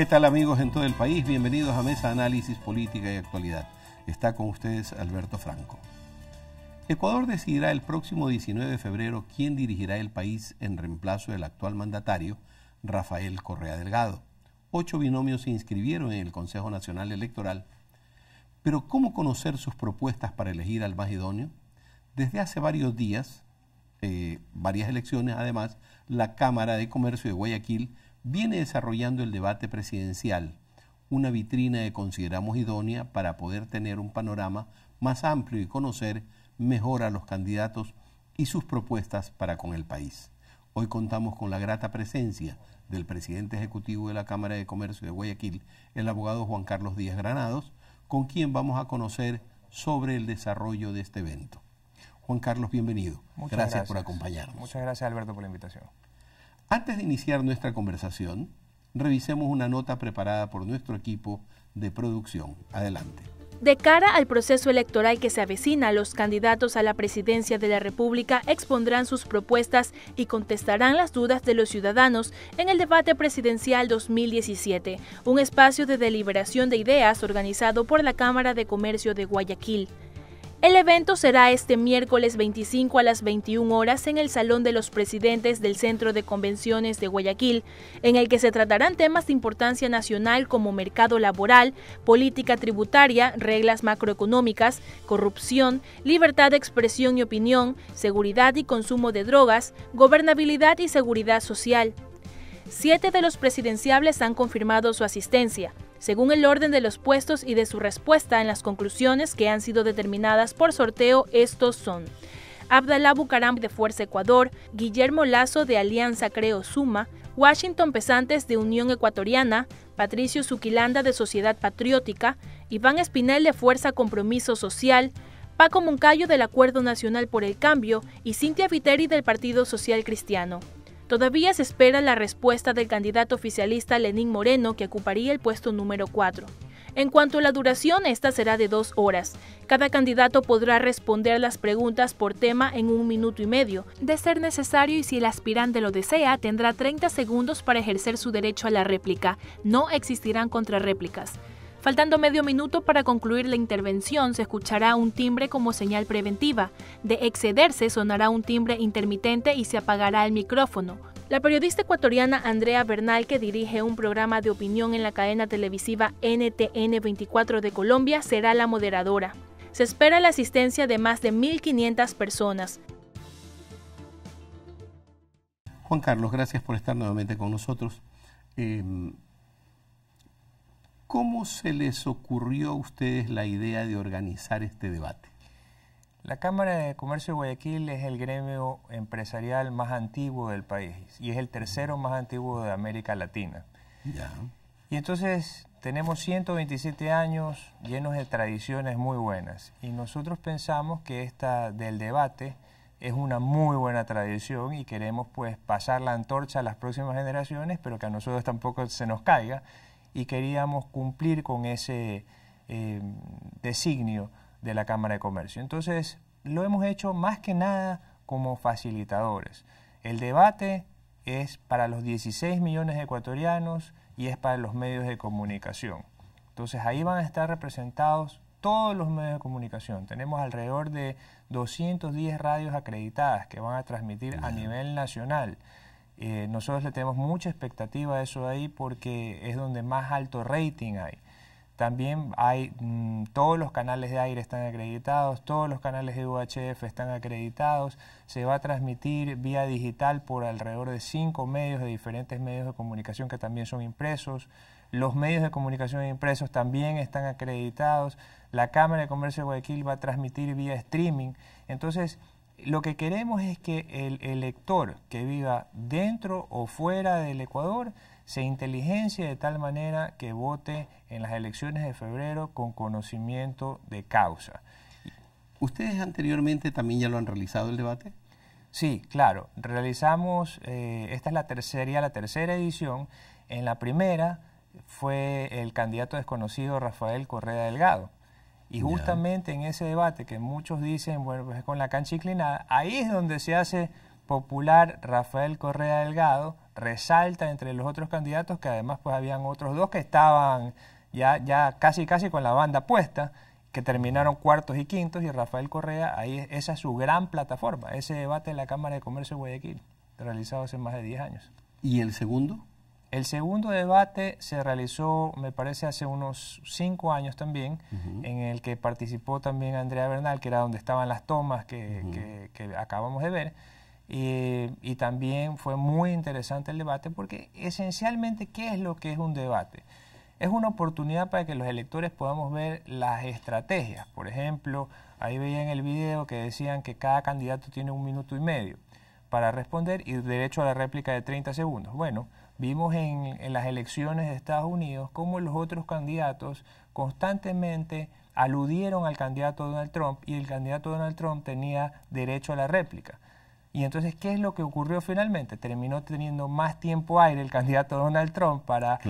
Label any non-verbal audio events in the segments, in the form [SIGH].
¿Qué tal amigos en todo el país? Bienvenidos a Mesa Análisis Política y Actualidad. Está con ustedes Alberto Franco. Ecuador decidirá el próximo 19 de febrero quién dirigirá el país en reemplazo del actual mandatario, Rafael Correa Delgado. Ocho binomios se inscribieron en el Consejo Nacional Electoral. Pero ¿cómo conocer sus propuestas para elegir al más idóneo? Desde hace varios días, eh, varias elecciones además, la Cámara de Comercio de Guayaquil viene desarrollando el debate presidencial, una vitrina que consideramos idónea para poder tener un panorama más amplio y conocer mejor a los candidatos y sus propuestas para con el país. Hoy contamos con la grata presencia del presidente ejecutivo de la Cámara de Comercio de Guayaquil, el abogado Juan Carlos Díaz Granados, con quien vamos a conocer sobre el desarrollo de este evento. Juan Carlos, bienvenido. Muchas gracias, por acompañarnos. Muchas gracias, Alberto, por la invitación. Antes de iniciar nuestra conversación, revisemos una nota preparada por nuestro equipo de producción. Adelante. De cara al proceso electoral que se avecina, los candidatos a la presidencia de la República expondrán sus propuestas y contestarán las dudas de los ciudadanos en el debate presidencial 2017, un espacio de deliberación de ideas organizado por la Cámara de Comercio de Guayaquil. El evento será este miércoles 25 a las 21 horas en el Salón de los Presidentes del Centro de Convenciones de Guayaquil, en el que se tratarán temas de importancia nacional como mercado laboral, política tributaria, reglas macroeconómicas, corrupción, libertad de expresión y opinión, seguridad y consumo de drogas, gobernabilidad y seguridad social. Siete de los presidenciables han confirmado su asistencia según el orden de los puestos y de su respuesta en las conclusiones que han sido determinadas por sorteo, estos son Abdalá Bucaram de Fuerza Ecuador, Guillermo Lazo de Alianza Creo Suma, Washington Pesantes de Unión Ecuatoriana, Patricio Zuquilanda de Sociedad Patriótica, Iván Espinel de Fuerza Compromiso Social, Paco Moncayo del Acuerdo Nacional por el Cambio y Cintia Viteri del Partido Social Cristiano. Todavía se espera la respuesta del candidato oficialista Lenín Moreno, que ocuparía el puesto número 4. En cuanto a la duración, esta será de dos horas. Cada candidato podrá responder las preguntas por tema en un minuto y medio. De ser necesario y si el aspirante lo desea, tendrá 30 segundos para ejercer su derecho a la réplica. No existirán contrarréplicas. Faltando medio minuto para concluir la intervención, se escuchará un timbre como señal preventiva. De excederse, sonará un timbre intermitente y se apagará el micrófono. La periodista ecuatoriana Andrea Bernal, que dirige un programa de opinión en la cadena televisiva NTN 24 de Colombia, será la moderadora. Se espera la asistencia de más de 1.500 personas. Juan Carlos, gracias por estar nuevamente con nosotros. Eh, ¿Cómo se les ocurrió a ustedes la idea de organizar este debate? La Cámara de Comercio de Guayaquil es el gremio empresarial más antiguo del país y es el tercero más antiguo de América Latina. Y entonces tenemos 127 años llenos de tradiciones muy buenas y nosotros pensamos que esta del debate es una muy buena tradición y queremos pues pasar la antorcha a las próximas generaciones, pero que a nosotros tampoco se nos caiga y queríamos cumplir con ese eh, designio de la Cámara de Comercio. Entonces, lo hemos hecho más que nada como facilitadores. El debate es para los 16 millones de ecuatorianos y es para los medios de comunicación. Entonces, ahí van a estar representados todos los medios de comunicación. Tenemos alrededor de 210 radios acreditadas que van a transmitir a nivel nacional. Eh, nosotros le tenemos mucha expectativa a eso ahí porque es donde más alto rating hay. También hay mm, todos los canales de aire están acreditados, todos los canales de UHF están acreditados, se va a transmitir vía digital por alrededor de cinco medios de diferentes medios de comunicación que también son impresos. Los medios de comunicación impresos también están acreditados. La Cámara de Comercio de Guayaquil va a transmitir vía streaming. Entonces, lo que queremos es que el elector que viva dentro o fuera del Ecuador se inteligencie de tal manera que vote en las elecciones de febrero con conocimiento de causa. ¿Ustedes anteriormente también ya lo han realizado el debate? Sí, claro. Realizamos, eh, esta es la tercera, la tercera edición. En la primera fue el candidato desconocido Rafael Correa Delgado y justamente en ese debate que muchos dicen, bueno, pues con la cancha inclinada, ahí es donde se hace popular Rafael Correa Delgado, resalta entre los otros candidatos que además pues habían otros dos que estaban ya, ya casi casi con la banda puesta, que terminaron cuartos y quintos, y Rafael Correa, ahí esa es su gran plataforma, ese debate en la Cámara de Comercio de Guayaquil, realizado hace más de 10 años. ¿Y el segundo? El segundo debate se realizó, me parece, hace unos cinco años también, en el que participó también Andrea Bernal, que era donde estaban las tomas que, acabamos de ver. Y, y también fue muy interesante el debate porque esencialmente, ¿qué es lo que es un debate? Es una oportunidad para que los electores podamos ver las estrategias. Por ejemplo, ahí veían el video que decían que cada candidato tiene un minuto y medio para responder y derecho a la réplica de 30 segundos. Bueno, Vimos en, las elecciones de Estados Unidos cómo los otros candidatos constantemente aludieron al candidato Donald Trump y el candidato Donald Trump tenía derecho a la réplica. Y entonces, ¿qué es lo que ocurrió finalmente? Terminó teniendo más tiempo aire el candidato Donald Trump para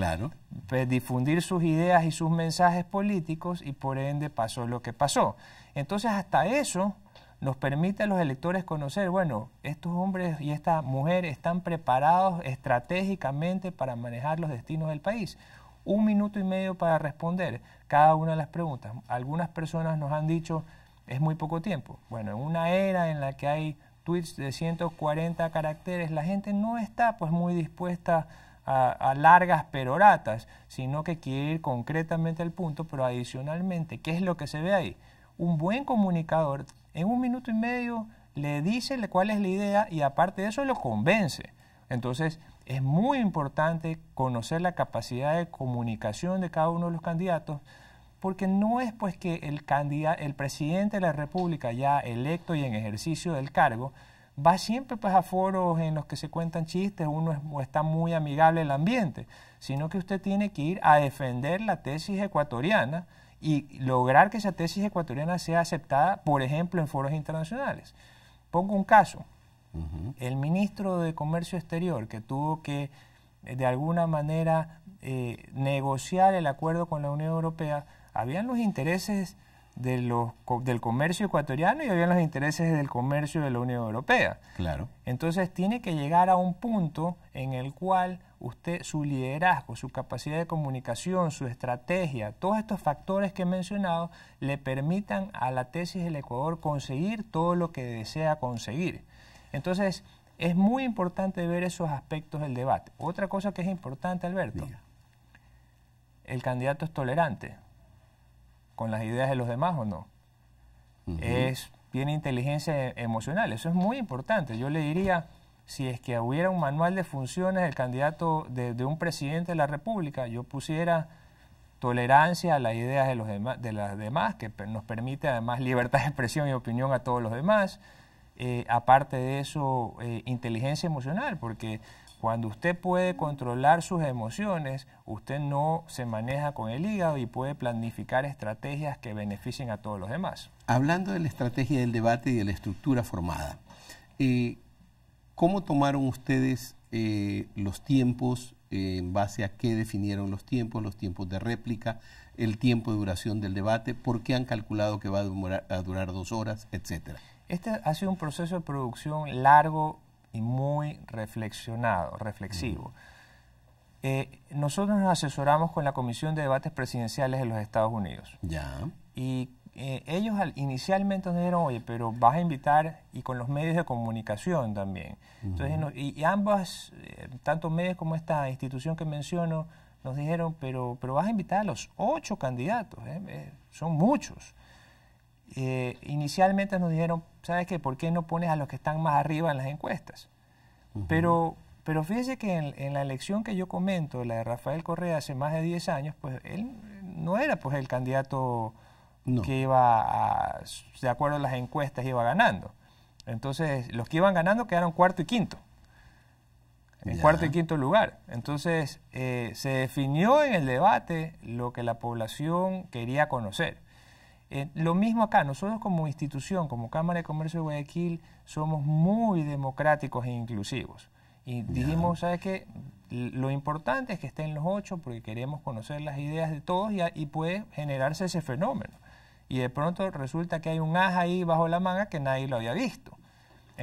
pues, difundir sus ideas y sus mensajes políticos y por ende pasó lo que pasó. Entonces, hasta eso nos permite a los electores conocer, bueno, estos hombres y esta mujer están preparados estratégicamente para manejar los destinos del país. Un minuto y medio para responder cada una de las preguntas. Algunas personas nos han dicho, es muy poco tiempo. Bueno, en una era en la que hay tweets de 140 caracteres, la gente no está pues muy dispuesta a, a, largas peroratas, sino que quiere ir concretamente al punto, pero adicionalmente, ¿qué es lo que se ve ahí? Un buen comunicador en un minuto y medio le dice cuál es la idea y aparte de eso lo convence. Entonces es muy importante conocer la capacidad de comunicación de cada uno de los candidatos porque no es pues que el, candidato, el presidente de la República ya electo y en ejercicio del cargo va siempre pues a foros en los que se cuentan chistes, uno está muy amigable el ambiente, sino que usted tiene que ir a defender la tesis ecuatoriana y lograr que esa tesis ecuatoriana sea aceptada, por ejemplo, en foros internacionales. Pongo un caso. El ministro de Comercio Exterior, que tuvo que, eh, de alguna manera, eh, negociar el acuerdo con la Unión Europea, habían los intereses de del comercio ecuatoriano y había los intereses del comercio de la Unión Europea. Claro. Entonces tiene que llegar a un punto en el cual usted, su liderazgo, su capacidad de comunicación, su estrategia, todos estos factores que he mencionado, le permitan a la tesis del Ecuador conseguir todo lo que desea conseguir. Entonces, es muy importante ver esos aspectos del debate. Otra cosa que es importante, Alberto, el candidato es tolerante con las ideas de los demás o no. Es tiene inteligencia emocional, eso es muy importante. Yo le diría, si es que hubiera un manual de funciones del candidato de, un presidente de la República, yo pusiera tolerancia a las ideas de los demás, de las demás que nos permite además libertad de expresión y opinión a todos los demás. Eh, aparte de eso, eh, inteligencia emocional, porque cuando usted puede controlar sus emociones, usted no se maneja con el hígado y puede planificar estrategias que beneficien a todos los demás. Hablando de la estrategia del debate y de la estructura formada, eh, ¿cómo tomaron ustedes eh, los tiempos? Eh, ¿En base a qué definieron los tiempos? ¿Los tiempos de réplica? ¿El tiempo de duración del debate? ¿Por qué han calculado que va a durar, a durar dos horas? Etcétera. Este ha sido un proceso de producción largo, y muy reflexionado, reflexivo. Mm. Eh, nosotros nos asesoramos con la Comisión de Debates Presidenciales de los Estados Unidos. Ya. Y eh, ellos inicialmente nos dijeron, oye, pero vas a invitar y con los medios de comunicación también. Entonces, y, ambas, eh, tanto medios como esta institución que menciono, nos dijeron, pero, pero vas a invitar a los ocho candidatos, son muchos. Eh, inicialmente nos dijeron, ¿sabes qué? ¿Por qué no pones a los que están más arriba en las encuestas? Pero pero fíjese que en, la elección que yo comento, la de Rafael Correa hace más de 10 años, pues él no era pues el candidato que iba, a, de acuerdo a las encuestas, iba ganando. Entonces, los que iban ganando quedaron cuarto y quinto. En cuarto y quinto lugar. Entonces, eh, se definió en el debate lo que la población quería conocer. Eh, lo mismo acá, nosotros como institución, como Cámara de Comercio de Guayaquil, somos muy democráticos e inclusivos. Y dijimos, ¿sabes qué? Lo importante es que estén los ocho porque queremos conocer las ideas de todos y, puede generarse ese fenómeno. Y de pronto resulta que hay un as ahí bajo la manga que nadie lo había visto.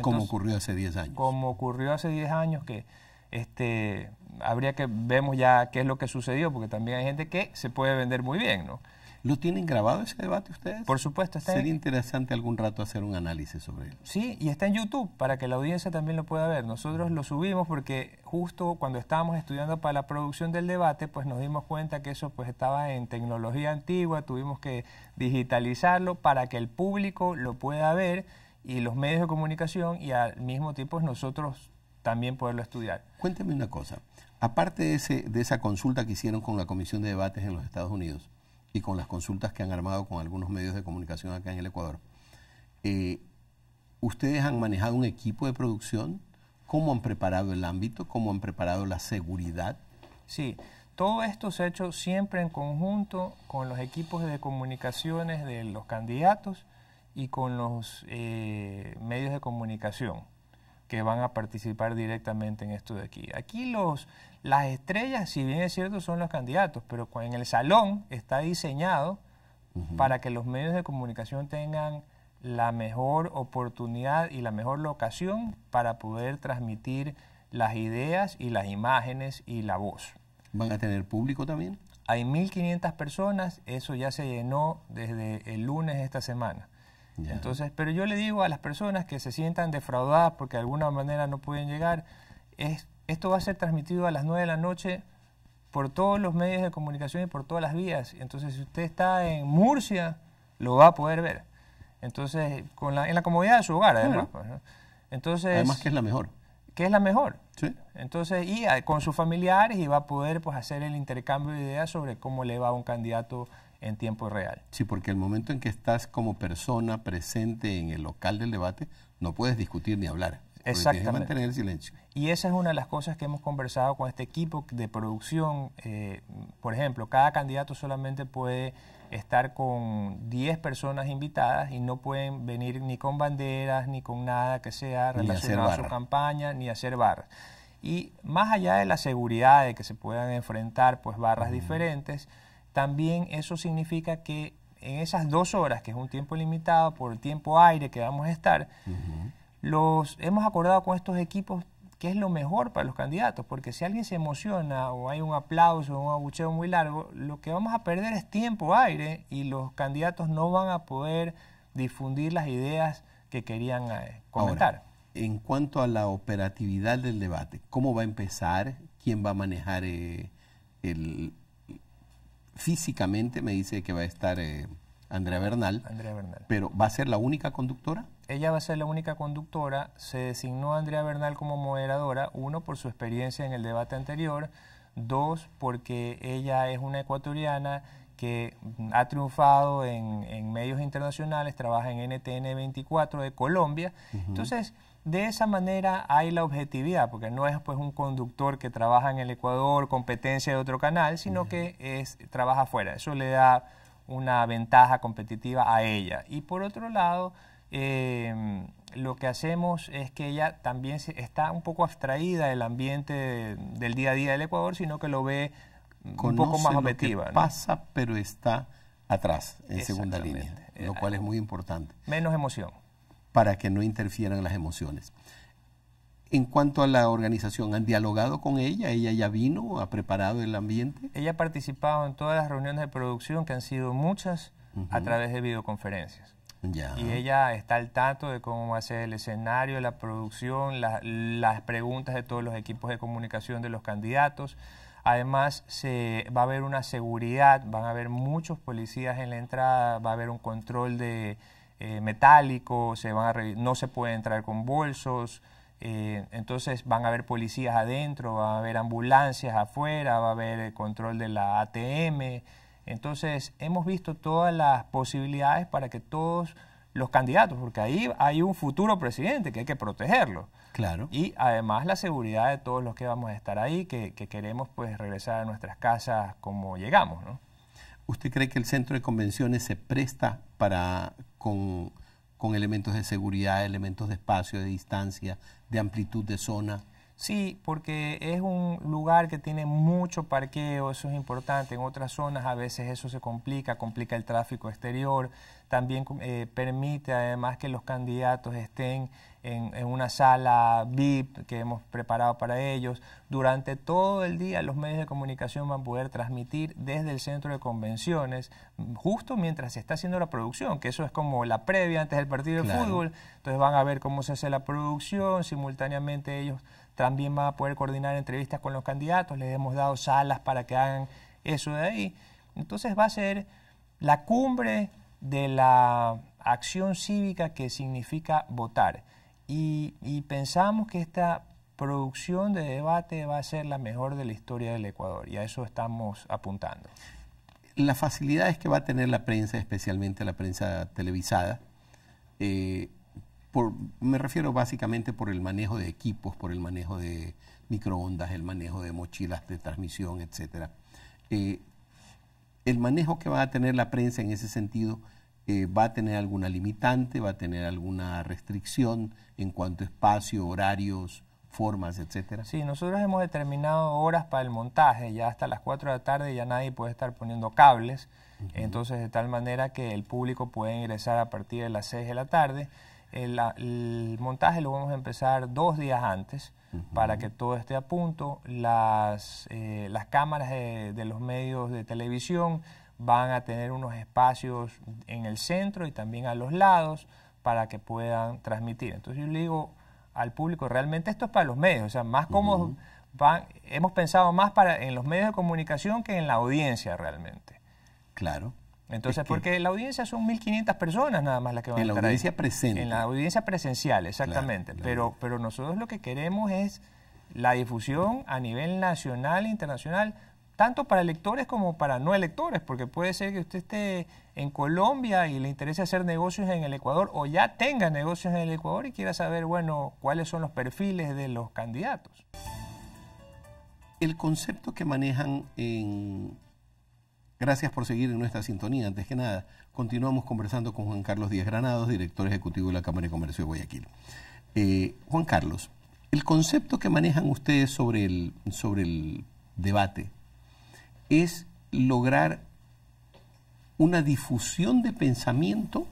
como ocurrió hace diez años. Como ocurrió hace diez años que este, habría que vemos ya qué es lo que sucedió, porque también hay gente que se puede vender muy bien, ¿no? ¿Lo tienen grabado ese debate ustedes? Por supuesto. Está Sería interesante algún rato hacer un análisis sobre él. Sí, y está en YouTube para que la audiencia también lo pueda ver. Nosotros lo subimos porque justo cuando estábamos estudiando para la producción del debate, pues nos dimos cuenta que eso pues estaba en tecnología antigua, tuvimos que digitalizarlo para que el público lo pueda ver y los medios de comunicación y al mismo tiempo nosotros también poderlo estudiar. Cuénteme una cosa. Aparte de, ese, de esa consulta que hicieron con la Comisión de Debates en los Estados Unidos, y con las consultas que han armado con algunos medios de comunicación acá en el Ecuador, eh, ¿ustedes han manejado un equipo de producción? ¿Cómo han preparado el ámbito? ¿Cómo han preparado la seguridad? Sí, todo esto se ha hecho siempre en conjunto con los equipos de comunicaciones de los candidatos y con los eh, medios de comunicación que van a participar directamente en esto de aquí. Aquí los, las estrellas, si bien es cierto, son los candidatos, pero en el salón está diseñado para que los medios de comunicación tengan la mejor oportunidad y la mejor locación para poder transmitir las ideas y las imágenes y la voz. ¿Van a tener público también? Hay 1.500 personas, eso ya se llenó desde el lunes de esta semana. Entonces, pero yo le digo a las personas que se sientan defraudadas porque de alguna manera no pueden llegar, es, esto va a ser transmitido a las 9 de la noche por todos los medios de comunicación y por todas las vías. Entonces, si usted está en Murcia, lo va a poder ver. Entonces, con la, en la comodidad de su hogar, además. Pues, Entonces, además que es la mejor. Que es la mejor. Sí. Entonces, y con sus familiares y va a poder pues, hacer el intercambio de ideas sobre cómo le va a un candidato en tiempo real. Sí, porque el momento en que estás como persona presente en el local del debate, no puedes discutir ni hablar. Exactamente. Tienes mantener el silencio. Y esa es una de las cosas que hemos conversado con este equipo de producción. Eh, por ejemplo, cada candidato solamente puede estar con 10 personas invitadas y no pueden venir ni con banderas, ni con nada que sea relacionado a su campaña, ni hacer barras. Y más allá de la seguridad de que se puedan enfrentar pues barras diferentes, también eso significa que en esas dos horas, que es un tiempo limitado por el tiempo aire que vamos a estar, los hemos acordado con estos equipos que es lo mejor para los candidatos, porque si alguien se emociona o hay un aplauso o un abucheo muy largo, lo que vamos a perder es tiempo aire y los candidatos no van a poder difundir las ideas que querían eh, comentar. en cuanto a la operatividad del debate, ¿cómo va a empezar? ¿Quién va a manejar eh, el, físicamente me dice que va a estar eh, Andrea Bernal. Andrea Bernal. Pero ¿va a ser la única conductora? Ella va a ser la única conductora. Se designó Andrea Bernal como moderadora, uno, por su experiencia en el debate anterior, dos, porque ella es una ecuatoriana que ha triunfado en, medios internacionales, trabaja en NTN 24 de Colombia. Entonces, de esa manera hay la objetividad, porque no es pues un conductor que trabaja en el Ecuador, competencia de otro canal, sino que es, trabaja afuera. Eso le da una ventaja competitiva a ella. Y por otro lado, em, lo que hacemos es que ella también está un poco abstraída del ambiente del día a día del Ecuador, sino que lo ve un poco más objetiva. Pasa, pero está atrás, en segunda línea, lo cual es muy importante. Menos emoción para que no interfieran las emociones. En cuanto a la organización, ¿han dialogado con ella? ¿Ella ya vino? ¿Ha preparado el ambiente? Ella ha participado en todas las reuniones de producción, que han sido muchas, a través de videoconferencias. Ya. Y ella está al tanto de cómo va a ser el escenario, la producción, las preguntas de todos los equipos de comunicación de los candidatos. Además, se, va a haber una seguridad, van a haber muchos policías en la entrada, va a haber un control de, eh, metálicos, se no se puede entrar con bolsos, eh, entonces van a haber policías adentro, van a haber ambulancias afuera, va a haber el control de la ATM. Entonces hemos visto todas las posibilidades para que todos los candidatos, porque ahí hay un futuro presidente que hay que protegerlo. Claro. Y además la seguridad de todos los que vamos a estar ahí, que, que queremos pues regresar a nuestras casas como llegamos, ¿no? ¿Usted cree que el centro de convenciones se presta para con, con elementos de seguridad, elementos de espacio, de distancia, de amplitud de zona? Sí, porque es un lugar que tiene mucho parqueo, eso es importante. En otras zonas a veces eso se complica, complica el tráfico exterior. También eh, permite además que los candidatos estén en, una sala VIP que hemos preparado para ellos. Durante todo el día los medios de comunicación van a poder transmitir desde el centro de convenciones, justo mientras se está haciendo la producción, que eso es como la previa antes del partido de fútbol. Entonces van a ver cómo se hace la producción, simultáneamente ellos también va a poder coordinar entrevistas con los candidatos, les hemos dado salas para que hagan eso de ahí. Entonces va a ser la cumbre de la acción cívica que significa votar. Y, pensamos que esta producción de debate va a ser la mejor de la historia del Ecuador y a eso estamos apuntando. La facilidad es que va a tener la prensa, especialmente la prensa televisada, eh, me refiero básicamente por el manejo de equipos, por el manejo de microondas, el manejo de mochilas de transmisión, etc. Eh, el manejo que va a tener la prensa en ese sentido eh, va a tener alguna limitante, va a tener alguna restricción en cuanto a espacio, horarios, formas, etcétera? Sí, nosotros hemos determinado horas para el montaje, ya hasta las 4 de la tarde ya nadie puede estar poniendo cables, entonces de tal manera que el público puede ingresar a partir de las 6 de la tarde el, montaje lo vamos a empezar dos días antes para que todo esté a punto. Las, eh, las cámaras de, los medios de televisión van a tener unos espacios en el centro y también a los lados para que puedan transmitir. Entonces yo le digo al público, realmente esto es para los medios, o sea, más como hemos pensado más para, en los medios de comunicación que en la audiencia realmente. Claro. Entonces, porque la audiencia son 1.500 personas nada más las que van a estar En la audiencia presente. En la audiencia presencial, exactamente. Pero, pero nosotros lo que queremos es la difusión a nivel nacional e internacional, tanto para electores como para no electores, porque puede ser que usted esté en Colombia y le interese hacer negocios en el Ecuador o ya tenga negocios en el Ecuador y quiera saber, bueno, cuáles son los perfiles de los candidatos. El concepto que manejan en Gracias por seguir en nuestra sintonía. Antes que nada, continuamos conversando con Juan Carlos Díaz Granados, director ejecutivo de la Cámara de Comercio de Guayaquil. Eh, Juan Carlos, el concepto que manejan ustedes sobre el, sobre el debate es lograr una difusión de pensamiento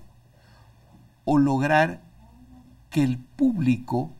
o lograr que el público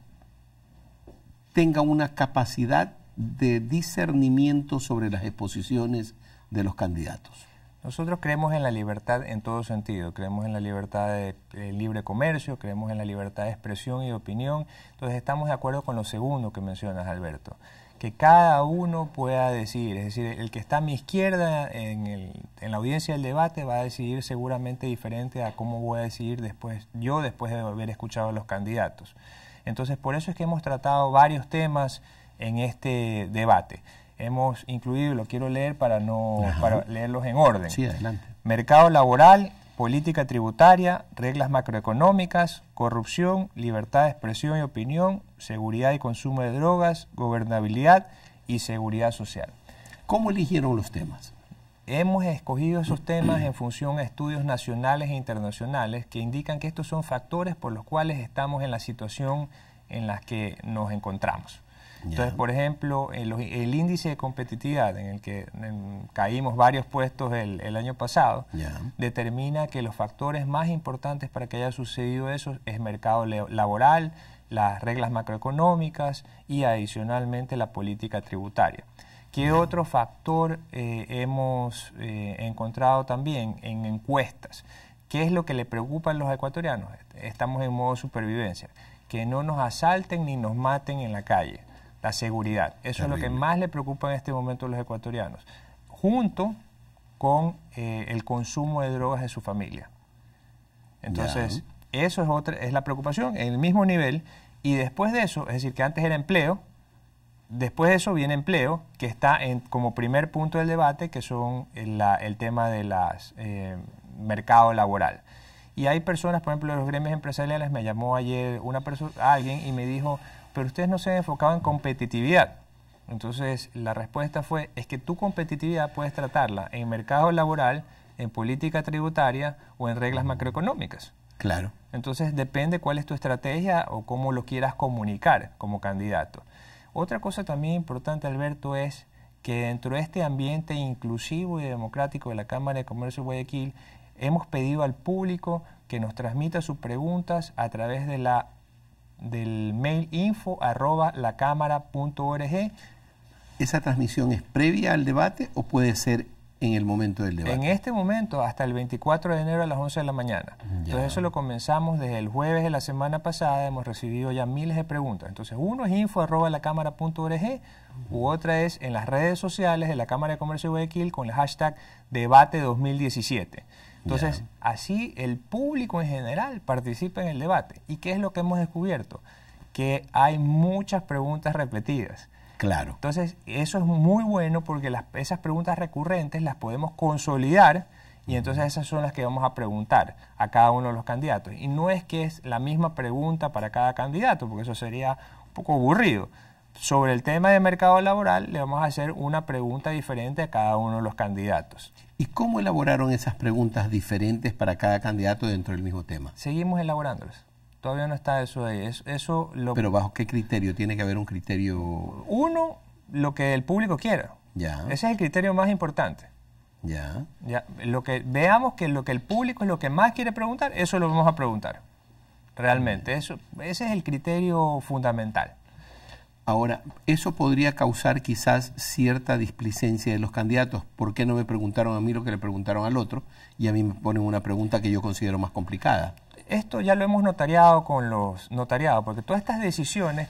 tenga una capacidad de discernimiento sobre las exposiciones de los candidatos. Nosotros creemos en la libertad en todo sentido, creemos en la libertad de, eh, libre comercio, creemos en la libertad de expresión y de opinión, entonces estamos de acuerdo con lo segundo que mencionas, Alberto, que cada uno pueda decir, es decir, el que está a mi izquierda en, en la audiencia del debate va a decidir seguramente diferente a cómo voy a decidir después, yo después de haber escuchado a los candidatos. Entonces, por eso es que hemos tratado varios temas en este debate hemos incluido y lo quiero leer para, no, para leerlos en orden. Mercado laboral, política tributaria, reglas macroeconómicas, corrupción, libertad de expresión y opinión, seguridad y consumo de drogas, gobernabilidad y seguridad social. ¿Cómo eligieron los temas? Hemos escogido esos temas en función a estudios nacionales e internacionales que indican que estos son factores por los cuales estamos en la situación en la que nos encontramos. Entonces, por ejemplo, eh, el, índice de competitividad en el que caímos varios puestos el, año pasado determina que los factores más importantes para que haya sucedido eso es mercado laboral, las reglas macroeconómicas y adicionalmente la política tributaria. ¿Qué otro factor eh, hemos eh, encontrado también en encuestas? ¿Qué es lo que le preocupa a los ecuatorianos? Estamos en modo supervivencia. Que no nos asalten ni nos maten en la calle la seguridad. Eso es lo que más le preocupa en este momento a los ecuatorianos, junto con eh, el consumo de drogas de su familia. Entonces, eso es, otra, es la preocupación en el mismo nivel. Y después de eso, es decir, que antes era empleo, después de eso viene empleo, que está en, como primer punto del debate, que son el, tema del eh, mercado laboral. Y hay personas, por ejemplo, de los gremios empresariales, me llamó ayer una persona, alguien y me dijo, pero ustedes no se han enfocado en competitividad. Entonces, la respuesta fue, es que tu competitividad puedes tratarla en mercado laboral, en política tributaria o en reglas macroeconómicas. Claro. Entonces, depende cuál es tu estrategia o cómo lo quieras comunicar como candidato. Otra cosa también importante, Alberto, es que dentro de este ambiente inclusivo y democrático de la Cámara de Comercio de Guayaquil, hemos pedido al público que nos transmita sus preguntas a través de la del mail info arroba org. ¿Esa transmisión es previa al debate o puede ser en el momento del debate? En este momento, hasta el 24 de enero a las 11 de la mañana. Entonces eso lo comenzamos desde el jueves de la semana pasada, hemos recibido ya miles de preguntas. Entonces uno es info arroba la cámara punto org, u otra es en las redes sociales de la Cámara de Comercio de Guayaquil con el hashtag debate 2017. Entonces, así el público en general participa en el debate. ¿Y qué es lo que hemos descubierto? Que hay muchas preguntas repetidas. Claro. Entonces, eso es muy bueno porque las, esas preguntas recurrentes las podemos consolidar y entonces esas son las que vamos a preguntar a cada uno de los candidatos. Y no es que es la misma pregunta para cada candidato, porque eso sería un poco aburrido, sobre el tema de mercado laboral le vamos a hacer una pregunta diferente a cada uno de los candidatos. ¿Y cómo elaboraron esas preguntas diferentes para cada candidato dentro del mismo tema? Seguimos elaborándolas. Todavía no está eso ahí. eso lo... Pero bajo qué criterio? Tiene que haber un criterio... Uno, lo que el público quiera. Ya. Ese es el criterio más importante. Ya. ya. Lo que, veamos que lo que el público es lo que más quiere preguntar, eso lo vamos a preguntar. Realmente, eso, ese es el criterio fundamental. Ahora, eso podría causar quizás cierta displicencia de los candidatos. ¿Por qué no me preguntaron a mí lo que le preguntaron al otro? Y a mí me ponen una pregunta que yo considero más complicada. Esto ya lo hemos notariado con los notariados, porque todas estas decisiones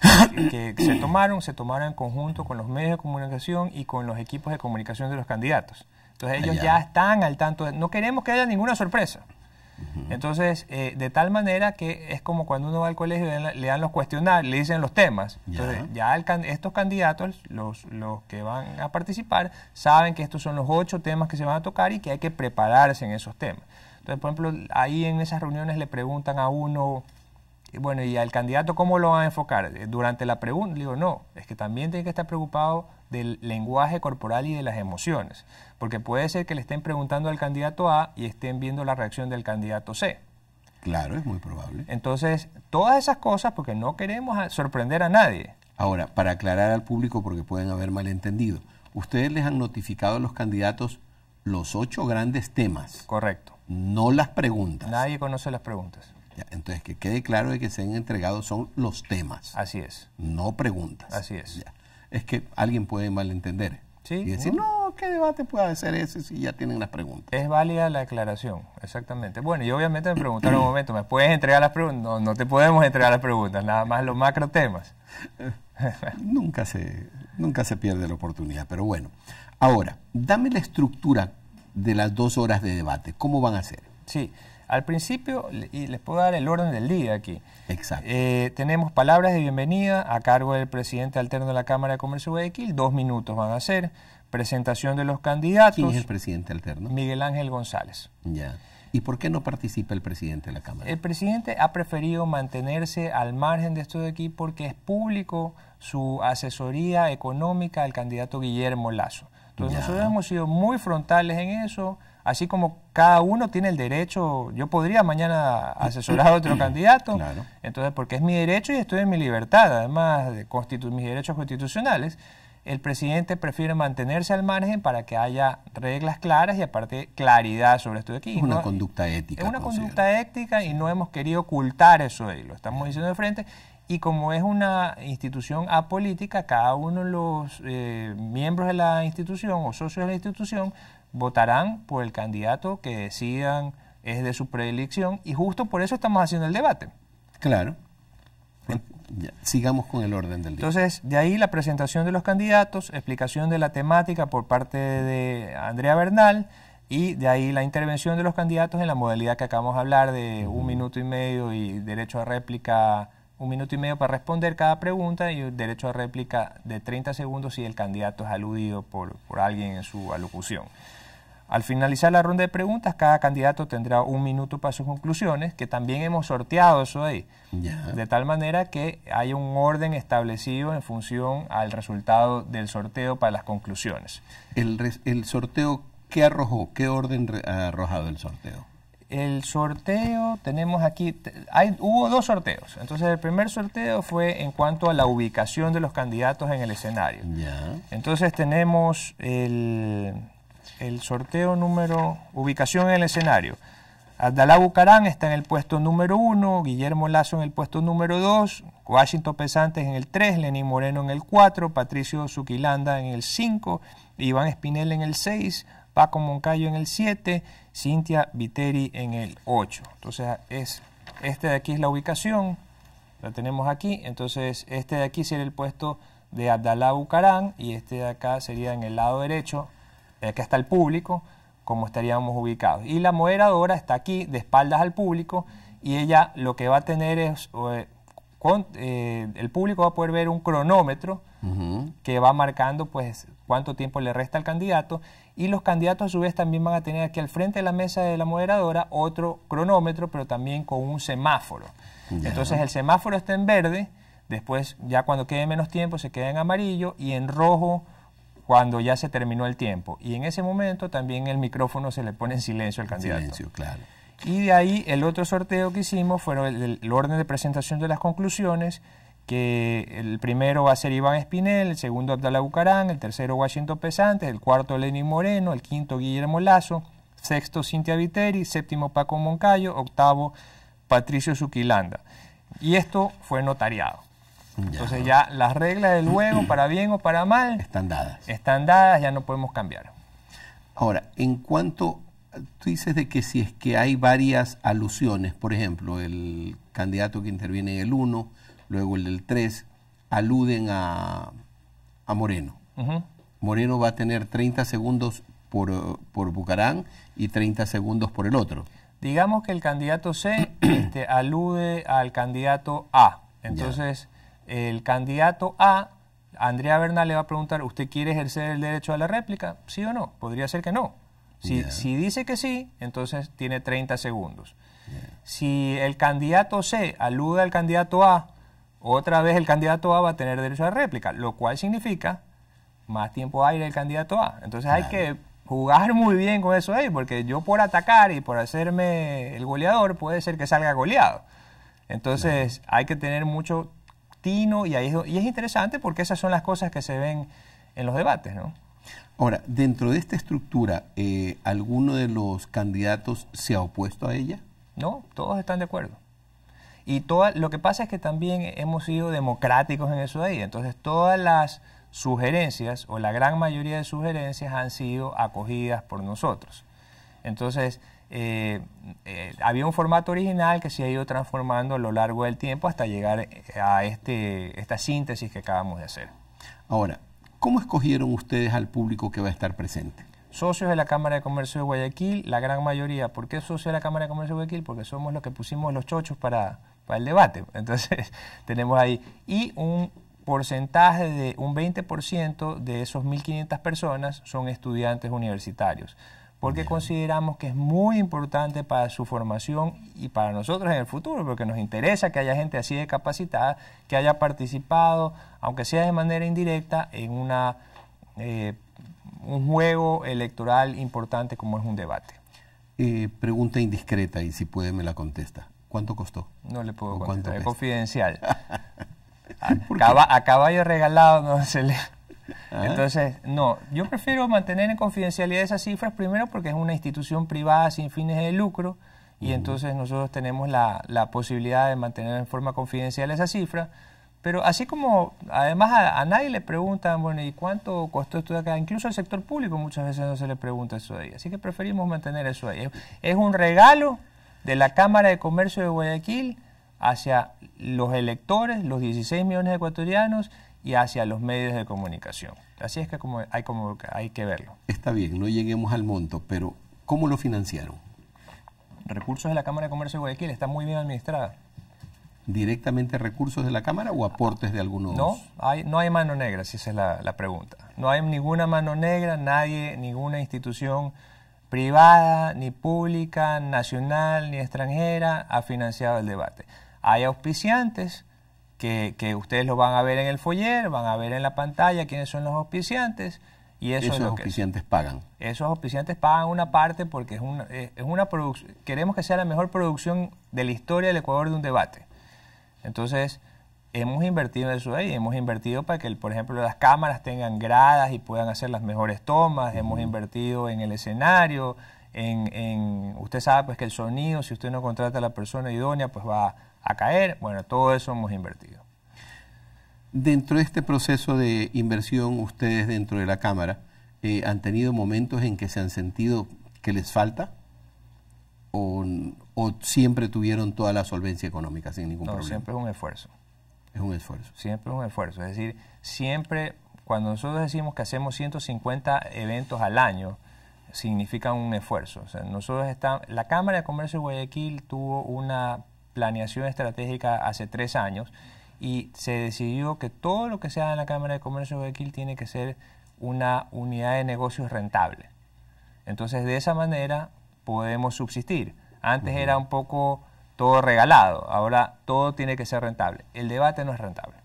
que, [COUGHS] se tomaron, se tomaron en conjunto con los medios de comunicación y con los equipos de comunicación de los candidatos. Entonces ellos ah, ya están al tanto, no queremos que haya ninguna sorpresa. Entonces, eh, de tal manera que es como cuando uno va al colegio le dan los cuestionarios, le dicen los temas. Entonces, ya, estos candidatos, los, los que van a participar, saben que estos son los ocho temas que se van a tocar y que hay que prepararse en esos temas. Entonces, por ejemplo, ahí en esas reuniones le preguntan a uno, bueno, ¿y al candidato cómo lo va a enfocar? Eh, durante la pregunta, le digo, no, es que también tiene que estar preocupado del lenguaje corporal y de las emociones. Porque puede ser que le estén preguntando al candidato A y estén viendo la reacción del candidato C. Claro, es muy probable. Entonces, todas esas cosas, porque no queremos sorprender a nadie. Ahora, para aclarar al público, porque pueden haber malentendido, ustedes les han notificado a los candidatos los ocho grandes temas. Correcto. No las preguntas. Nadie conoce las preguntas. Ya, entonces, que quede claro de que se han entregado son los temas. Así es. No preguntas. Así es es que alguien puede malentender. ¿Sí? Y decir, no, ¿qué debate puede ser ese si ya tienen las preguntas? Es válida la declaración, exactamente. Bueno, y obviamente me preguntaron un momento, ¿me puedes entregar las preguntas? No, no te podemos entregar las preguntas, nada más los macro temas. [LAUGHS] nunca, se, nunca se pierde la oportunidad, pero bueno. Ahora, dame la estructura de las dos horas de debate, ¿cómo van a ser? Sí. Al principio, y les puedo dar el orden del día aquí. Exacto. Eh, tenemos palabras de bienvenida a cargo del presidente alterno de la Cámara de Comercio de Guayaquil. Dos minutos van a ser. Presentación de los candidatos. ¿Quién es el presidente alterno? Miguel Ángel González. Ya. ¿Y por qué no participa el presidente de la Cámara? El presidente ha preferido mantenerse al margen de esto de aquí porque es público su asesoría económica al candidato Guillermo Lazo. Entonces nosotros hemos sido muy frontales en eso, así como cada uno tiene el derecho, yo podría mañana asesorar a otro [CLEARS THROAT] candidato, entonces porque es mi derecho y estoy en mi libertad, además de mis derechos constitucionales, el presidente prefiere mantenerse al margen para que haya reglas claras y aparte claridad sobre esto de aquí. Es una conducta ética. Es una conducta ética y no hemos querido ocultar eso ahí, lo estamos diciendo de frente y como es una institución apolítica, cada uno de los eh, miembros de la institución o socios de la institución votarán por el candidato que decidan es de su predilección y justo por eso estamos haciendo el debate. Claro. sigamos con el orden del día. Entonces, de ahí la presentación de los candidatos, explicación de la temática por parte de Andrea Bernal y de ahí la intervención de los candidatos en la modalidad que acabamos de hablar de un minuto y medio y derecho a réplica un minuto y medio para responder cada pregunta y un derecho a réplica de 30 segundos si el candidato es aludido por, alguien en su alocución. Al finalizar la ronda de preguntas, cada candidato tendrá un minuto para sus conclusiones, que también hemos sorteado eso ahí, de tal manera que hay un orden establecido en función al resultado del sorteo para las conclusiones. ¿El, el sorteo qué arrojó? ¿Qué orden ha arrojado el sorteo? el sorteo, tenemos aquí, hay, hubo dos sorteos. Entonces el primer sorteo fue en cuanto a la ubicación de los candidatos en el escenario. Entonces tenemos el, sorteo número, ubicación en el escenario. Abdalá Bucarán está en el puesto número uno, Guillermo Lazo en el puesto número dos, Washington Pesantes en el tres, Lenín Moreno en el cuatro, Patricio Zuquilanda en el cinco, Iván Espinel en el seis, Paco Moncayo en el 7, Cintia Viteri en el 8. Entonces, es, este de aquí es la ubicación, la tenemos aquí, entonces este de aquí sería el puesto de Abdalá Bucarán y este de acá sería en el lado derecho, de acá está el público, como estaríamos ubicados. Y la moderadora está aquí, de espaldas al público, y ella lo que va a tener es, eh, eh, el público va a poder ver un cronómetro que va marcando pues cuánto tiempo le resta al candidato y los candidatos a su vez también van a tener aquí al frente de la mesa de la moderadora otro cronómetro, pero también con un semáforo. Entonces el semáforo está en verde, después ya cuando quede menos tiempo se queda en amarillo y en rojo cuando ya se terminó el tiempo. Y en ese momento también el micrófono se le pone en silencio al candidato. Silencio, claro. Y de ahí el otro sorteo que hicimos fue el orden de presentación de las conclusiones que el primero va a ser Iván Espinel, el segundo Abdalá Bucarán, el tercero Washington Pesante, el cuarto Lenín Moreno, el quinto Guillermo Lazo, sexto Cintia Viteri, séptimo Paco Moncayo, octavo Patricio Zuquilanda. Y esto fue notariado. Entonces ya las reglas del juego, para bien o para mal, están dadas. Están dadas, ya no podemos cambiar. Ahora, en cuanto tú dices de que si es que hay varias alusiones, por ejemplo, el candidato que interviene en el 1, luego el del 3, aluden a, Moreno. Moreno va a tener 30 segundos por, por, Bucarán y 30 segundos por el otro. Digamos que el candidato C [CLEARS THROAT] este, alude al candidato A. Entonces, el candidato A, Andrea Bernal le va a preguntar, ¿usted quiere ejercer el derecho a la réplica? ¿Sí o no? Podría ser que no. Si, dice que sí, entonces tiene 30 segundos. Si el candidato C alude al candidato A, otra vez el candidato A va a tener derecho a réplica, lo cual significa más tiempo aire el candidato A. Entonces hay que jugar muy bien con eso ahí, porque yo por atacar y por hacerme el goleador puede ser que salga goleado. Entonces hay que tener mucho tino y, ahí es, y es interesante porque esas son las cosas que se ven en los debates, ¿no? Ahora, dentro de esta estructura, eh, ¿alguno de los candidatos se ha opuesto a ella? No, todos están de acuerdo. Y lo que pasa es que también hemos sido democráticos en eso de ahí. Entonces, todas las sugerencias o la gran mayoría de sugerencias han sido acogidas por nosotros. Entonces, eh, eh, había un formato original que se ha ido transformando a lo largo del tiempo hasta llegar eh, a este, esta síntesis que acabamos de hacer. Ahora, ¿cómo escogieron ustedes al público que va a estar presente? Socios de la Cámara de Comercio de Guayaquil, la gran mayoría. ¿Por qué socios de la Cámara de Comercio de Guayaquil? Porque somos los que pusimos los chochos para, para el debate. [LAUGHS] Entonces, tenemos ahí. Y un porcentaje de un 20% de esos 1.500 personas son estudiantes universitarios, porque consideramos que es muy importante para su formación y para nosotros en el futuro, porque nos interesa que haya gente así de capacitada, que haya participado, aunque sea de manera indirecta, en una, eh, un juego electoral importante como es un debate. Eh, pregunta indiscreta y si puede me la contesta. ¿Cuánto costó? No le puedo contar, es confidencial. [LAUGHS] Ah, a, caballo regalado no se le... ¿Ah? Entonces, no, yo prefiero mantener en confidencialidad esas cifras primero porque es una institución privada sin fines de lucro y entonces nosotros tenemos la, posibilidad de mantener en forma confidencial esa cifra. Pero así como además a, nadie le preguntan, bueno, ¿y cuánto costó esto de acá? Incluso al sector público muchas veces no se le pregunta eso ahí. Así que preferimos mantener eso ahí. es un regalo de la Cámara de Comercio de Guayaquil hacia los electores, los 16 millones de ecuatorianos y hacia los medios de comunicación. Así es que hay, que verlo. Está bien, no lleguemos al monto, pero ¿cómo lo financiaron? Recursos de la Cámara de Comercio de Guayaquil, está muy bien administrada. ¿Directamente recursos de la Cámara o aportes de algunos? No, no hay mano negra, si esa es la pregunta. No hay ninguna mano negra, nadie, ninguna institución privada, ni pública, nacional, ni extranjera, ha financiado el debate. Hay auspiciantes que, ustedes lo van a ver en el foyer, van a ver en la pantalla quiénes son los auspiciantes. Y eso esos auspiciantes pagan. Esos auspiciantes pagan una parte porque es una, eh, es una Queremos que sea la mejor producción de la historia del Ecuador de un debate. Entonces, hemos invertido en eso ahí, hemos invertido para que, por ejemplo, las cámaras tengan gradas y puedan hacer las mejores tomas, hemos invertido en el escenario, en, usted sabe pues que el sonido, si usted no contrata a la persona idónea, pues va a caer, bueno, todo eso hemos invertido. Dentro de este proceso de inversión, ustedes dentro de la Cámara, eh, ¿han tenido momentos en que se han sentido que les falta? ¿O, siempre tuvieron toda la solvencia económica sin ningún problema? no, Siempre es un esfuerzo. Es un esfuerzo. Siempre es un esfuerzo. Es decir, siempre cuando nosotros decimos que hacemos 150 eventos al año, significa un esfuerzo. nosotros la Cámara de Comercio de Guayaquil tuvo una planeación estratégica hace tres años y se decidió que todo lo que se haga en la Cámara de Comercio de Guayaquil tiene que ser una unidad de negocios rentable. Entonces, de esa manera podemos subsistir. Antes era un poco todo regalado, ahora todo tiene que ser rentable. El debate no es rentable.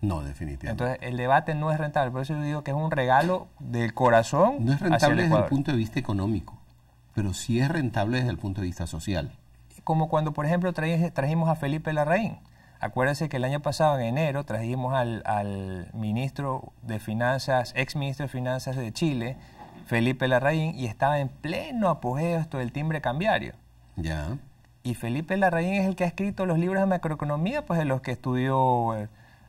No, definitivamente. Entonces, el debate no es rentable, por eso yo digo que es un regalo del corazón. No es rentable desde el punto de vista económico, pero sí es rentable desde el punto de vista social. Como cuando, por ejemplo, trajimos a Felipe Larraín. Acuérdense que el año pasado, en enero, trajimos al, al ministro de Finanzas, ex ministro de Finanzas de Chile, Felipe Larraín, y estaba en pleno apogeo esto del timbre cambiario. Ya. Y Felipe Larraín es el que ha escrito los libros de macroeconomía, pues de los que estudió eh,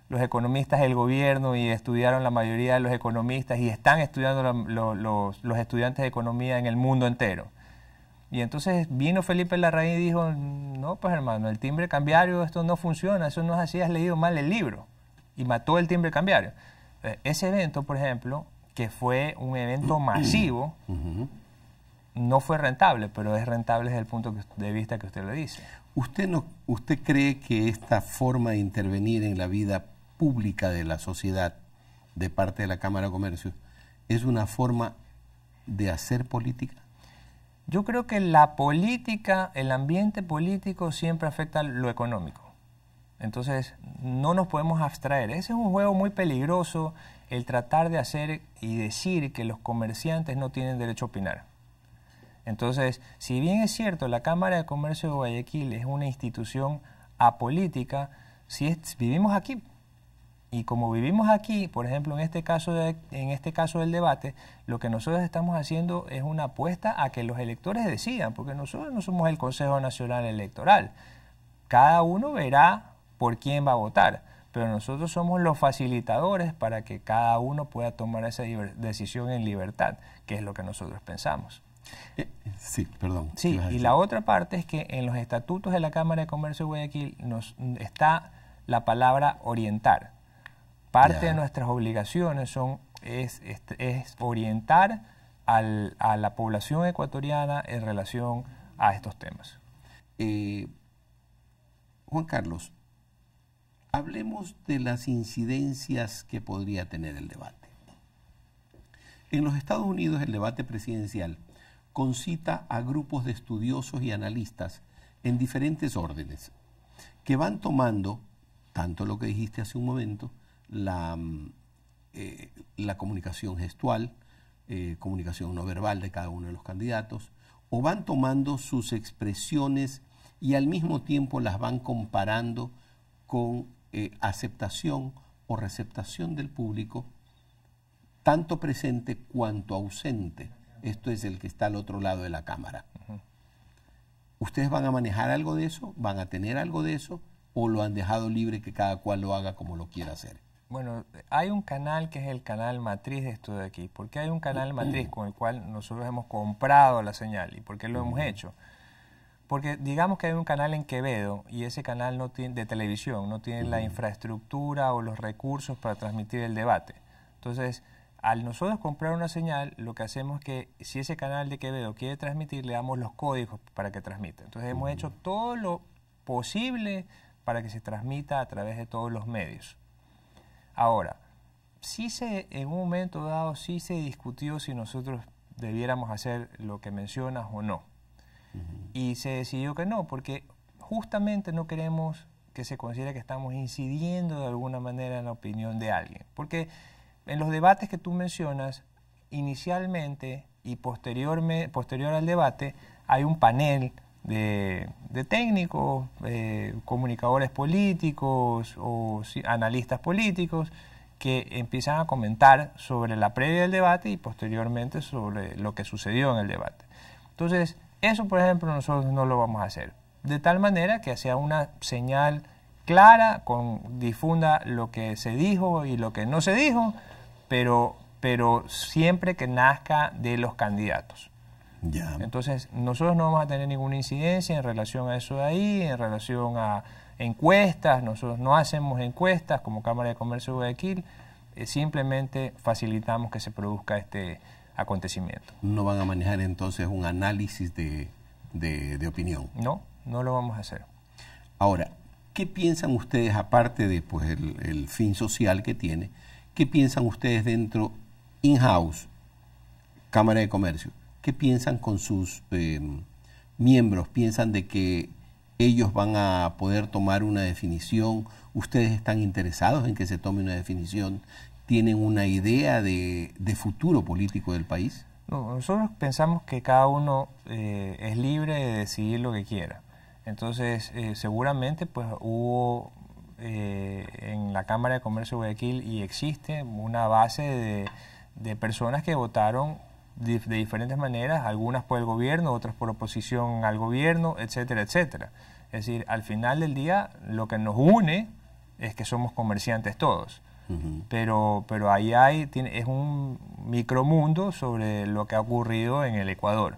los economistas del gobierno y estudiaron la mayoría de los economistas y están estudiando los, estudiantes de economía en el mundo entero. Y entonces vino Felipe Larraín y dijo, no, pues hermano, el timbre cambiario, esto no funciona, eso no es así, has leído mal el libro. Y mató el timbre cambiario. Ese evento, por ejemplo, que fue un evento masivo, no fue rentable, pero es rentable desde el punto de vista que usted le dice. ¿Usted, no, ¿Usted cree que esta forma de intervenir en la vida pública de la sociedad de parte de la Cámara de Comercio es una forma de hacer política? Yo creo que la política, el ambiente político siempre afecta lo económico. Entonces, no nos podemos abstraer. Ese es un juego muy peligroso, el tratar de hacer y decir que los comerciantes no tienen derecho a opinar. Entonces, si bien es cierto, la Cámara de Comercio de Guayaquil es una institución apolítica, si vivimos aquí, y como vivimos aquí, por ejemplo, en este, caso en este caso del debate, lo que nosotros estamos haciendo es una apuesta a que los electores decidan, porque nosotros no somos el Consejo Nacional Electoral. Cada uno verá por quién va a votar, pero nosotros somos los facilitadores para que cada uno pueda tomar esa decisión en libertad, que es lo que nosotros pensamos. Eh, sí, perdón. Sí, y la otra parte es que en los estatutos de la Cámara de Comercio de Guayaquil nos, está la palabra orientar. Parte de nuestras obligaciones son, es, orientar a la población ecuatoriana en relación a estos temas. Eh, Juan Carlos, hablemos de las incidencias que podría tener el debate. En los Estados Unidos el debate presidencial concita a grupos de estudiosos y analistas en diferentes órdenes, que van tomando, tanto lo que dijiste hace un momento, la, mm, eh, comunicación gestual, eh, comunicación no verbal de cada uno de los candidatos, o van tomando sus expresiones y al mismo tiempo las van comparando con eh, aceptación o receptación del público, tanto presente cuanto ausente esto es el que está al otro lado de la cámara. ¿Ustedes van a manejar algo de eso? ¿Van a tener algo de eso? ¿O lo han dejado libre que cada cual lo haga como lo quiera hacer? Bueno, hay un canal que es el canal matriz de esto de aquí. ¿Por qué hay un canal matriz con el cual nosotros hemos comprado la señal? ¿Y por qué lo hemos hecho? Porque digamos que hay un canal en Quevedo y ese canal no tiene, de televisión no tiene la infraestructura o los recursos para transmitir el debate. Entonces, al nosotros comprar una señal, lo que hacemos es que si ese canal de Quevedo quiere transmitir, le damos los códigos para que transmita. Entonces hemos hecho todo lo posible para que se transmita a través de todos los medios. Ahora, sí se, en un momento dado, sí se discutió si nosotros debiéramos hacer lo que mencionas o no. Y se decidió que no, porque justamente no queremos que se considere que estamos incidiendo de alguna manera en la opinión de alguien. Porque en los debates que tú mencionas, inicialmente y posteriormente posterior al debate, hay un panel de, técnicos, eh, comunicadores políticos o analistas políticos que empiezan a comentar sobre la previa del debate y posteriormente sobre lo que sucedió en el debate. Entonces, eso, por ejemplo, nosotros no lo vamos a hacer. De tal manera que sea una señal clara, con, difunda lo que se dijo y lo que no se dijo, pero, siempre que nazca de los candidatos. Entonces, nosotros no vamos a tener ninguna incidencia en relación a eso de ahí, en relación a encuestas, nosotros no hacemos encuestas como Cámara de Comercio de Guayaquil, eh, simplemente facilitamos que se produzca este acontecimiento. ¿No van a manejar entonces un análisis de, opinión? No, no lo vamos a hacer. Ahora, ¿qué piensan ustedes, aparte de pues, fin social que tiene, ¿Qué piensan ustedes dentro in-house, Cámara de Comercio? ¿Qué piensan con sus em, miembros? ¿Piensan de que ellos van a poder tomar una definición? ¿Ustedes están interesados en que se tome una definición? ¿Tienen una idea de, futuro político del país? nosotros pensamos que cada uno eh, es libre de decidir lo que quiera. Entonces, eh, seguramente pues hubo eh, en la Cámara de Comercio de Guayaquil y existe una base de, personas que votaron de, diferentes maneras, algunas por el gobierno, otras por oposición al gobierno, etcétera, etcétera. Es decir, al final del día lo que nos une es que somos comerciantes todos. Pero, pero ahí hay, tiene, es un micromundo sobre lo que ha ocurrido en el Ecuador.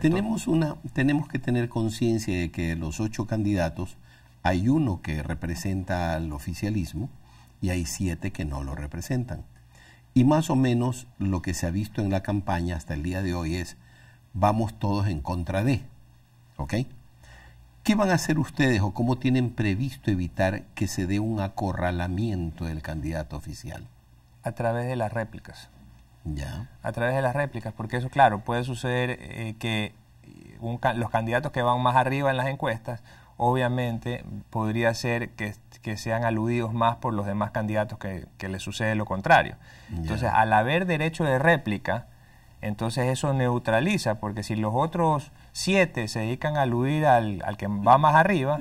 tenemos, una, tenemos que tener conciencia de que los ocho candidatos hay uno que representa al oficialismo y hay siete que no lo representan. Y más o menos lo que se ha visto en la campaña hasta el día de hoy es, vamos todos en contra de, ¿ok? ¿Qué van a hacer ustedes o cómo tienen previsto evitar que se dé un acorralamiento del candidato oficial? A través de las réplicas. Ya. A través de las réplicas, porque eso, claro, puede suceder eh, que los candidatos que van más arriba en las encuestas obviamente podría ser que, sean aludidos más por los demás candidatos que, les sucede lo contrario. Entonces, al haber derecho de réplica, entonces eso neutraliza, porque si los otros siete se dedican a aludir al, que va más arriba,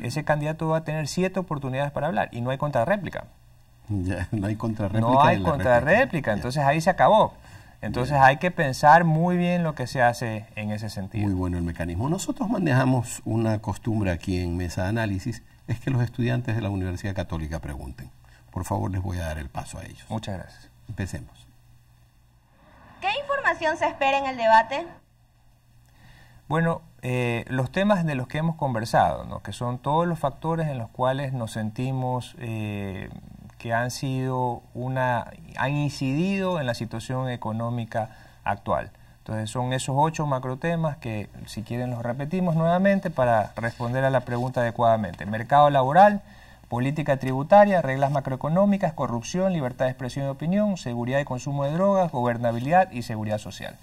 ese candidato va a tener siete oportunidades para hablar y no hay contrarréplica. no hay contrarréplica. No hay contrarréplica, entonces ahí se acabó. Entonces hay que pensar muy bien lo que se hace en ese sentido. Muy bueno el mecanismo. Nosotros manejamos una costumbre aquí en Mesa de Análisis, es que los estudiantes de la Universidad Católica pregunten. Por favor, les voy a dar el paso a ellos. Muchas gracias. Empecemos. ¿Qué información se espera en el debate? Bueno, eh, los temas de los que hemos conversado, ¿no? que son todos los factores en los cuales nos sentimos eh, que han sido una, han incidido en la situación económica actual. Entonces son esos ocho macrotemas que si quieren los repetimos nuevamente para responder a la pregunta adecuadamente. Mercado laboral, política tributaria, reglas macroeconómicas, corrupción, libertad de expresión y opinión, seguridad y consumo de drogas, gobernabilidad y seguridad social.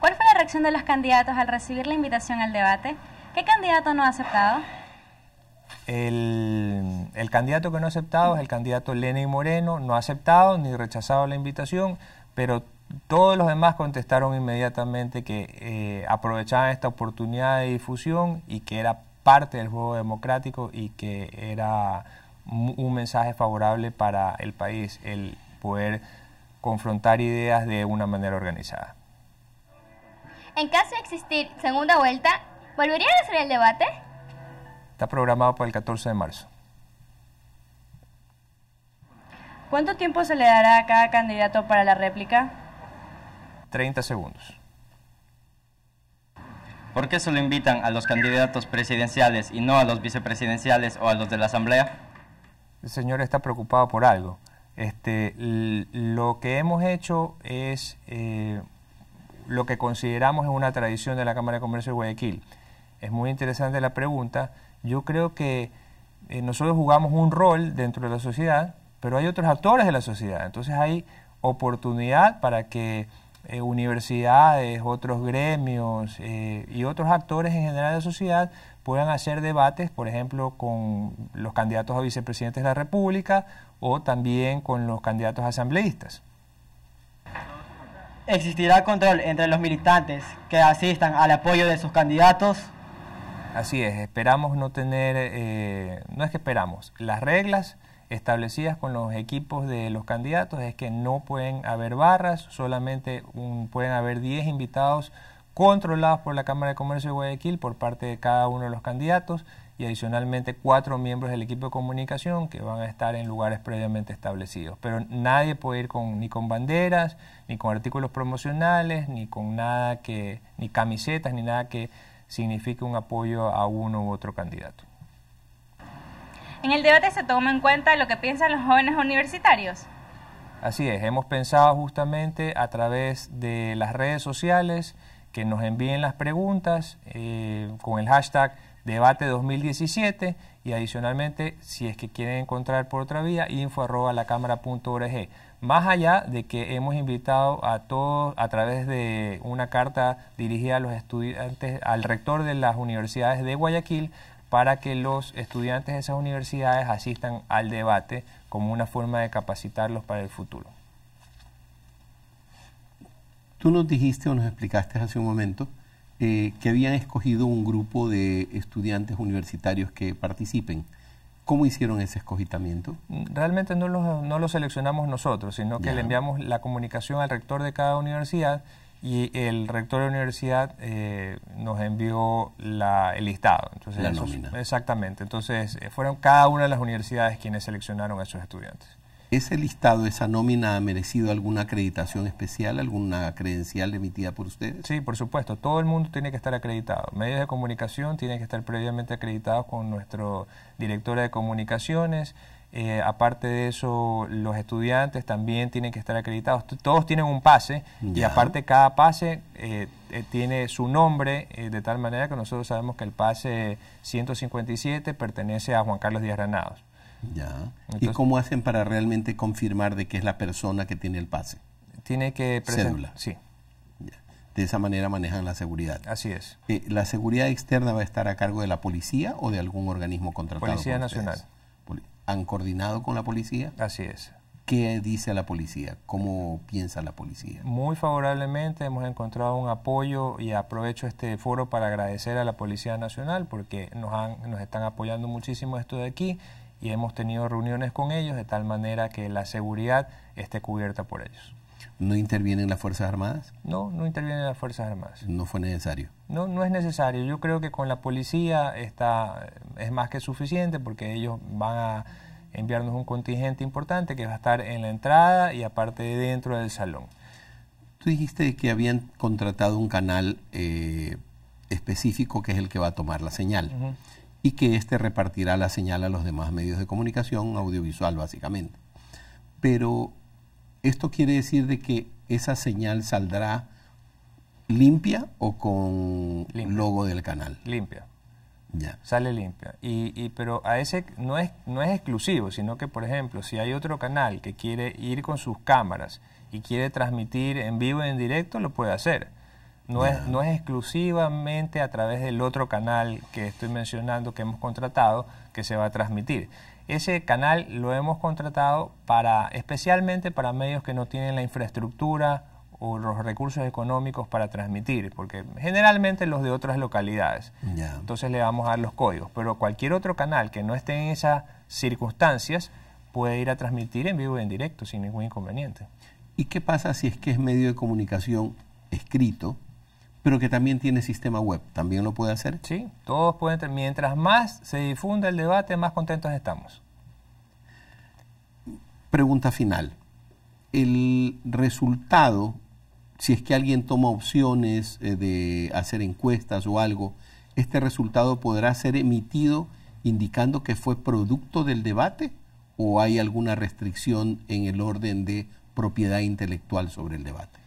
¿Cuál fue la reacción de los candidatos al recibir la invitación al debate? ¿Qué candidato no ha aceptado? El, candidato que no ha aceptado es el candidato Lenin Moreno, no ha aceptado ni rechazado la invitación, pero todos los demás contestaron inmediatamente que eh, aprovechaban esta oportunidad de difusión y que era parte del juego democrático y que era un mensaje favorable para el país el poder confrontar ideas de una manera organizada. En caso de existir segunda vuelta, ¿volverían a hacer el debate? Está programado para el 14 de marzo. ¿Cuánto tiempo se le dará a cada candidato para la réplica? 30 segundos. ¿Por qué solo invitan a los candidatos presidenciales y no a los vicepresidenciales o a los de la Asamblea? El señor está preocupado por algo. Este, lo que hemos hecho es eh, lo que consideramos es una tradición de la Cámara de Comercio de Guayaquil. Es muy interesante la pregunta yo creo que eh, nosotros jugamos un rol dentro de la sociedad, pero hay otros actores de la sociedad. Entonces hay oportunidad para que eh, universidades, otros gremios eh, y otros actores en general de la sociedad puedan hacer debates, por ejemplo, con los candidatos a vicepresidentes de la República o también con los candidatos a asambleístas. ¿Existirá control entre los militantes que asistan al apoyo de sus candidatos? Así es, esperamos no tener, eh, no es que esperamos, las reglas establecidas con los equipos de los candidatos es que no pueden haber barras, solamente un, pueden haber 10 invitados controlados por la Cámara de Comercio de Guayaquil por parte de cada uno de los candidatos y adicionalmente cuatro miembros del equipo de comunicación que van a estar en lugares previamente establecidos. Pero nadie puede ir con, ni con banderas, ni con artículos promocionales, ni con nada que, ni camisetas, ni nada que significa un apoyo a uno u otro candidato. En el debate se toma en cuenta lo que piensan los jóvenes universitarios. Así es, hemos pensado justamente a través de las redes sociales que nos envíen las preguntas eh, con el hashtag debate 2017 y adicionalmente, si es que quieren encontrar por otra vía, info arroba la cámara punto org. Más allá de que hemos invitado a todos a través de una carta dirigida a los estudiantes, al rector de las universidades de Guayaquil, para que los estudiantes de esas universidades asistan al debate como una forma de capacitarlos para el futuro. Tú nos dijiste o nos explicaste hace un momento eh, que habían escogido un grupo de estudiantes universitarios que participen. ¿Cómo hicieron ese escogitamiento? Mm, realmente no lo no los seleccionamos nosotros, sino que le enviamos la comunicación al rector de cada universidad y el rector de la universidad eh, nos envió el listado. la nómina. exactamente. Entonces, eh, fueron cada una de las universidades quienes seleccionaron a esos estudiantes. ¿Ese listado, esa nómina ha merecido alguna acreditación especial, alguna credencial emitida por ustedes? Sí, por supuesto. Todo el mundo tiene que estar acreditado. Medios de comunicación tienen que estar previamente acreditados con nuestro director de comunicaciones. Eh, aparte de eso, los estudiantes también tienen que estar acreditados. Todos tienen un pase y aparte cada pase eh, eh, tiene su nombre de tal manera que nosotros sabemos que el pase 157 pertenece a Juan Carlos Díaz Granados. Ya. ¿Y cómo hacen para realmente confirmar de que es la persona que tiene el pase? Tiene que Cédula. Sí. De esa manera manejan la seguridad. Así es. Eh, ¿La seguridad externa va a estar a cargo de la policía o de algún organismo contratado? Policía Nacional. ¿Han coordinado con la policía? Así es. ¿Qué dice la policía? ¿Cómo piensa la policía? Muy favorablemente hemos encontrado un apoyo y aprovecho este foro para agradecer a la Policía Nacional porque nos, nos están apoyando muchísimo esto de aquí y hemos tenido reuniones con ellos de tal manera que la seguridad esté cubierta por ellos. ¿No intervienen las Fuerzas Armadas? No, no intervienen las Fuerzas Armadas. ¿No fue necesario? No, no es necesario. Yo creo que con la policía está, es más que suficiente porque ellos van a enviarnos un contingente importante que va a estar en la entrada y aparte de dentro del salón. Tú dijiste que habían contratado un canal eh, específico que es el que va a tomar la señal y que éste repartirá la señal a los demás medios de comunicación audiovisual básicamente. Pero esto quiere decir de que esa señal saldrá limpia o con logo del canal. Limpia. Ya. Sale limpia. Y, pero a ese no es, no es exclusivo, sino que, por ejemplo, si hay otro canal que quiere ir con sus cámaras y quiere transmitir en vivo y en directo, lo puede hacer no, es, no es exclusivamente a través del otro canal que estoy mencionando que hemos contratado que se va a transmitir. Ese canal lo hemos contratado para, especialmente para medios que no tienen la infraestructura o los recursos económicos para transmitir, porque generalmente los de otras localidades. Entonces le vamos a dar los códigos, pero cualquier otro canal que no esté en esas circunstancias puede ir a transmitir en vivo y en directo sin ningún inconveniente. ¿Y qué pasa si es que es medio de comunicación escrito pero que también tiene sistema web. ¿También lo puede hacer? Sí, todos pueden. Mientras más se difunda el debate, más contentos estamos. Pregunta final. El resultado, si es que alguien toma opciones eh, de hacer encuestas o algo, este resultado podrá ser emitido indicando que fue producto del debate o hay alguna restricción en el orden de propiedad intelectual sobre el debate?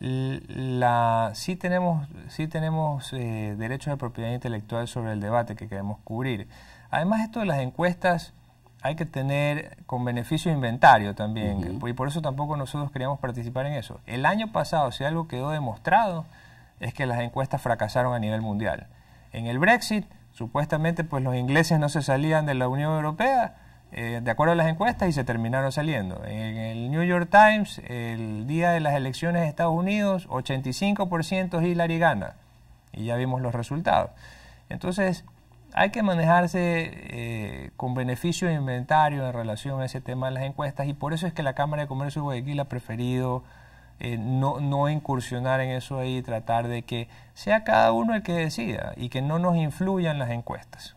La, sí tenemos, tenemos eh, derechos de propiedad intelectual sobre el debate que queremos cubrir. Además, esto de las encuestas hay que tener con beneficio inventario también, y por eso tampoco nosotros queríamos participar en eso. El año pasado, si algo quedó demostrado, es que las encuestas fracasaron a nivel mundial. En el Brexit, supuestamente, pues los ingleses no se salían de la Unión Europea, eh, de acuerdo a las encuestas y se terminaron saliendo. En el New York Times, el día de las elecciones de Estados Unidos, 85% Hillary gana. Y ya vimos los resultados. Entonces, hay que manejarse eh, con beneficio de inventario en relación a ese tema de las encuestas y por eso es que la Cámara de Comercio de Guayaquil ha preferido eh, no, no, incursionar en eso ahí y tratar de que sea cada uno el que decida y que no nos influyan las encuestas.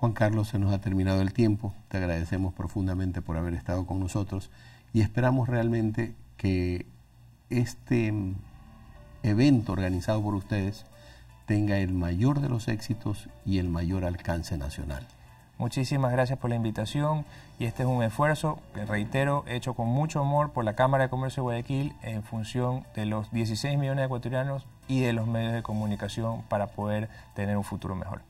Juan Carlos, se nos ha terminado el tiempo. Te agradecemos profundamente por haber estado con nosotros y esperamos realmente que este mm, evento organizado por ustedes tenga el mayor de los éxitos y el mayor alcance nacional. Muchísimas gracias por la invitación y este es un esfuerzo, reitero, hecho con mucho amor por la Cámara de Comercio de Guayaquil en función de los 16 millones de ecuatorianos y de los medios de comunicación para poder tener un futuro mejor.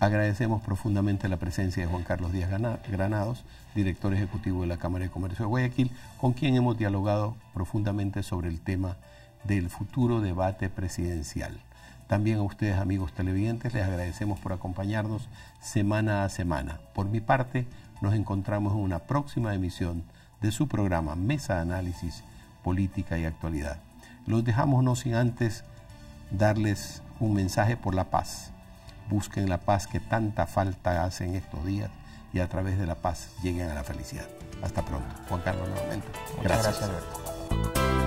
Agradecemos profundamente la presencia de Juan Carlos Díaz Granados, director ejecutivo de la Cámara de Comercio de Guayaquil, con quien hemos dialogado profundamente sobre el tema del futuro debate presidencial. También a ustedes, amigos televidentes, les agradecemos por acompañarnos semana a semana. Por mi parte, nos encontramos en una próxima emisión de su programa Mesa de Análisis, Política y Actualidad. Los dejamos no sin antes darles un mensaje por la paz busquen la paz que tanta falta hace en estos días y a través de la paz lleguen a la felicidad. Hasta pronto. Juan Carlos, nuevamente. Muchas gracias. Alberto.